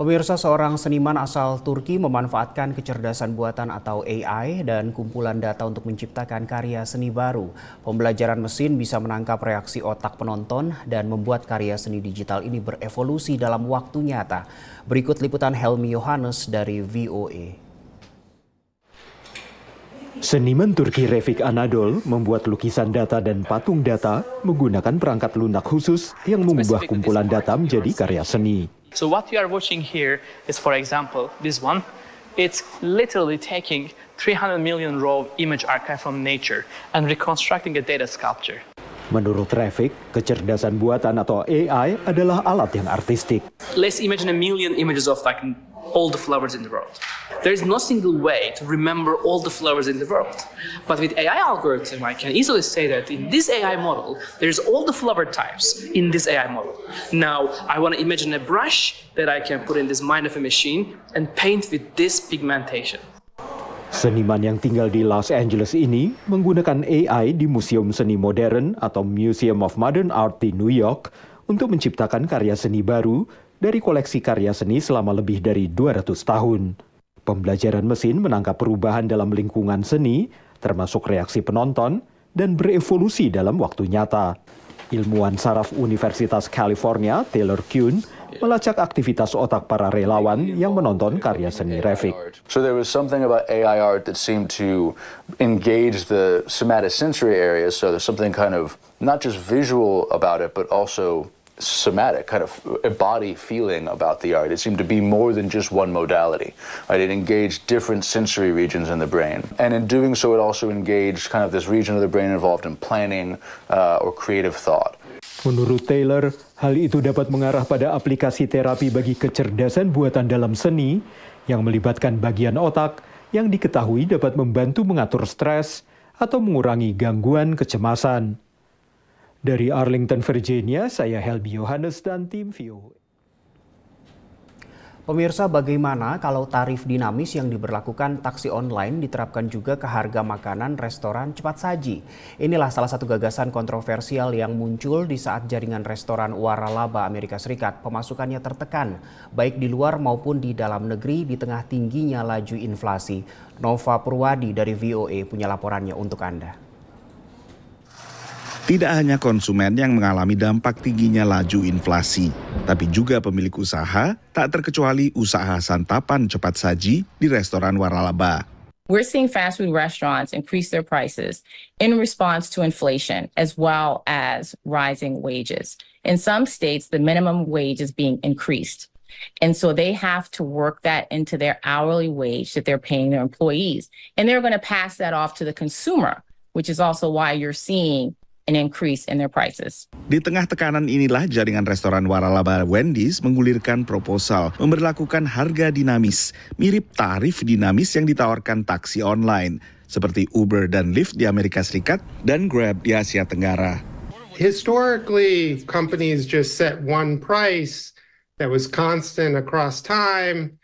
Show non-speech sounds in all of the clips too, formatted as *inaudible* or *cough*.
Pemirsa seorang seniman asal Turki memanfaatkan kecerdasan buatan atau AI dan kumpulan data untuk menciptakan karya seni baru. Pembelajaran mesin bisa menangkap reaksi otak penonton dan membuat karya seni digital ini berevolusi dalam waktu nyata. Berikut liputan Helmi Yohanes dari VOA. E. Seniman Turki Refik Anadol membuat lukisan data dan patung data menggunakan perangkat lunak khusus yang mengubah kumpulan data menjadi karya seni. So what you are watching here is, for example, this one. It's literally taking 300 million raw image archive from nature and reconstructing a data sculpture. Menurut Traffic, kecerdasan buatan atau AI adalah alat yang artistik. Let's imagine a million images of like all the flowers in the world. There is no single way to remember all the flowers in the world. But with AI algorithm, I can easily say that in this AI model, there's all the flower types in this AI model. Now, I want to imagine a brush that I can put in this mind of a machine and paint with this pigmentation. Seniman yang tinggal di Los Angeles ini menggunakan AI di Museum Seni Modern atau Museum of Modern Art di New York untuk menciptakan karya seni baru dari koleksi karya seni selama lebih dari 200 tahun. Pembelajaran mesin menangkap perubahan dalam lingkungan seni, termasuk reaksi penonton, dan berevolusi dalam waktu nyata. Ilmuwan saraf Universitas California, Taylor Kuhn, melacak aktivitas otak para relawan yang menonton karya seni Revik. So there was something about AI art that seemed to engage the somatosensory areas, so there's something kind of not just visual about it, but also somatic kind of body feeling about the art. It seemed to be more than just one modality. Right? It engaged different sensory regions in the brain, and in doing so, it also engaged kind of this region of the brain involved in planning uh, or creative thought. Menurut Taylor, hal itu dapat mengarah pada aplikasi terapi bagi kecerdasan buatan dalam seni yang melibatkan bagian otak yang diketahui dapat membantu mengatur stres atau mengurangi gangguan kecemasan. Dari Arlington, Virginia, saya Helbi Yohanes dan tim VOA. Pemirsa, bagaimana kalau tarif dinamis yang diberlakukan taksi online diterapkan juga ke harga makanan restoran cepat saji? Inilah salah satu gagasan kontroversial yang muncul di saat jaringan restoran waralaba Amerika Serikat pemasukannya tertekan, baik di luar maupun di dalam negeri di tengah tingginya laju inflasi. Nova Purwadi dari VOA punya laporannya untuk Anda. Tidak hanya konsumen yang mengalami dampak tingginya laju inflasi, tapi juga pemilik usaha, tak terkecuali usaha santapan cepat saji di restoran waralaba. We're seeing fast food restaurants increase their prices in response to inflation as well as rising wages. In some states, the minimum wage is being increased. And so they have to work that into their hourly wage that they're paying their employees. And they're going to pass that off to the consumer, which is also why you're seeing an increase in their prices. Di tengah tekanan inilah jaringan restoran waralaba Wendy's menggulirkan proposal memberlakukan harga dinamis mirip tarif dinamis yang ditawarkan taksi online seperti Uber dan Lyft di Amerika Serikat dan Grab di Asia Tenggara. Historically, companies just set one price that was constant across time.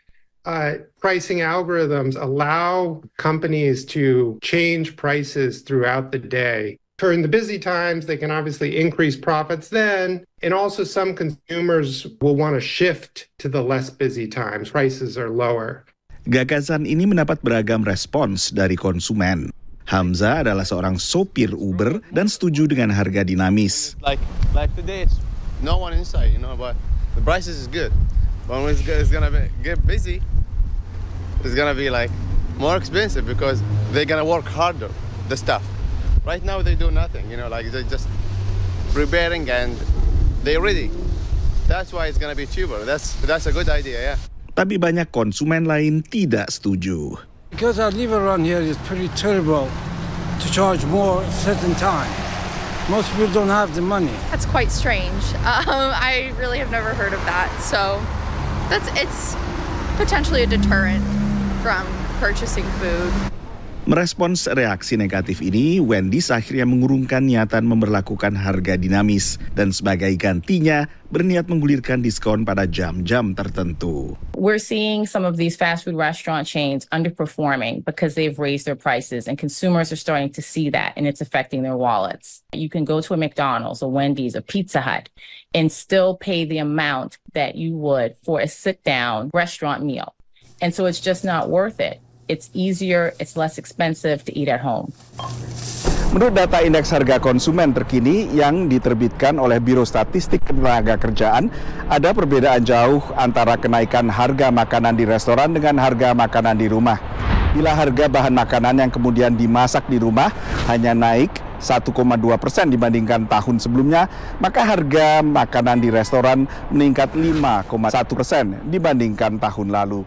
Uh, pricing algorithms allow companies to change prices throughout the day. during the busy times, they can obviously increase profits then. And also, some consumers will want to shift to the less busy times. Prices are lower. Gagasan ini mendapat beragam respons dari konsumen. Hamza adalah seorang sopir Uber dan setuju dengan harga dinamis. Like like today, it's no one inside, you know, but the prices is good. But when it's, it's gonna be, get busy, it's gonna be like more expensive because they're gonna work harder the stuff. Right now they do nothing, you know, like they're just preparing and they're ready. That's why it's gonna be cheaper. That's that's a good idea, yeah. Tapi banyak konsumen lain tidak setuju. Because I live around here, it's pretty terrible to charge more certain time. Most people don't have the money. That's quite strange. *laughs* Um, I really have never heard of that. So that's it's potentially a deterrent from purchasing food. Merespons reaksi negatif ini, Wendy akhirnya mengurungkan niatan memperlakukan harga dinamis dan sebagai gantinya berniat menggulirkan diskon pada jam-jam tertentu. We're seeing some of these fast food restaurant chains underperforming because they've raised their prices and consumers are starting to see that and it's affecting their wallets. You can go to a McDonald's, a Wendy's, a Pizza Hut and still pay the amount that you would for a sit down restaurant meal. And so it's just not worth it it's easier, it's less expensive to eat at home. Menurut data indeks harga konsumen terkini yang diterbitkan oleh Biro Statistik Tenaga Kerjaan, ada perbedaan jauh antara kenaikan harga makanan di restoran dengan harga makanan di rumah. Bila harga bahan makanan yang kemudian dimasak di rumah hanya naik 1,2 persen dibandingkan tahun sebelumnya, maka harga makanan di restoran meningkat 5,1 persen dibandingkan tahun lalu.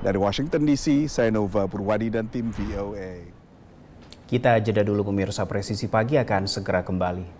Dari Washington DC, saya Nova Purwadi dan tim VOA. Kita jeda dulu pemirsa presisi pagi akan segera kembali.